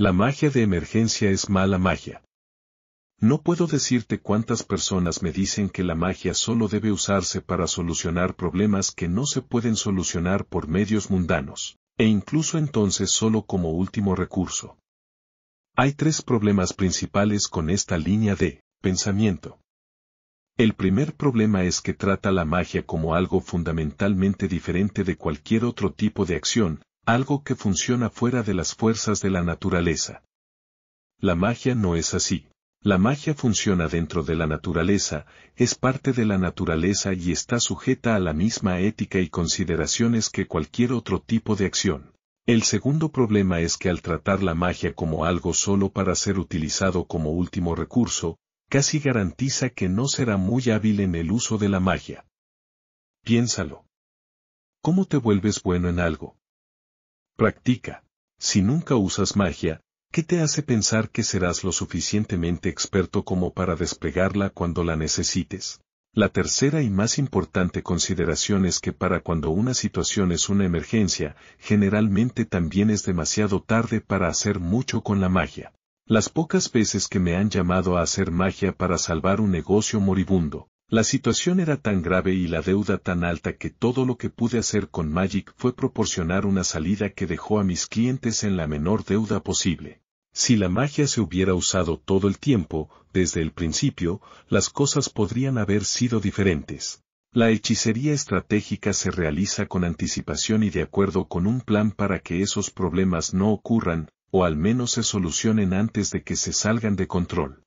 La magia de emergencia es mala magia. No puedo decirte cuántas personas me dicen que la magia solo debe usarse para solucionar problemas que no se pueden solucionar por medios mundanos, e incluso entonces solo como último recurso. Hay tres problemas principales con esta línea de pensamiento. El primer problema es que trata la magia como algo fundamentalmente diferente de cualquier otro tipo de acción, algo que funciona fuera de las fuerzas de la naturaleza. La magia no es así. La magia funciona dentro de la naturaleza, es parte de la naturaleza y está sujeta a la misma ética y consideraciones que cualquier otro tipo de acción. El segundo problema es que al tratar la magia como algo solo para ser utilizado como último recurso, casi garantiza que no será muy hábil en el uso de la magia. Piénsalo. ¿Cómo te vuelves bueno en algo? Practica. Si nunca usas magia, ¿qué te hace pensar que serás lo suficientemente experto como para desplegarla cuando la necesites? La tercera y más importante consideración es que para cuando una situación es una emergencia, generalmente también es demasiado tarde para hacer mucho con la magia. Las pocas veces que me han llamado a hacer magia para salvar un negocio moribundo, la situación era tan grave y la deuda tan alta que todo lo que pude hacer con Magic fue proporcionar una salida que dejó a mis clientes en la menor deuda posible. Si la magia se hubiera usado todo el tiempo, desde el principio, las cosas podrían haber sido diferentes. La hechicería estratégica se realiza con anticipación y de acuerdo con un plan para que esos problemas no ocurran, o al menos se solucionen antes de que se salgan de control.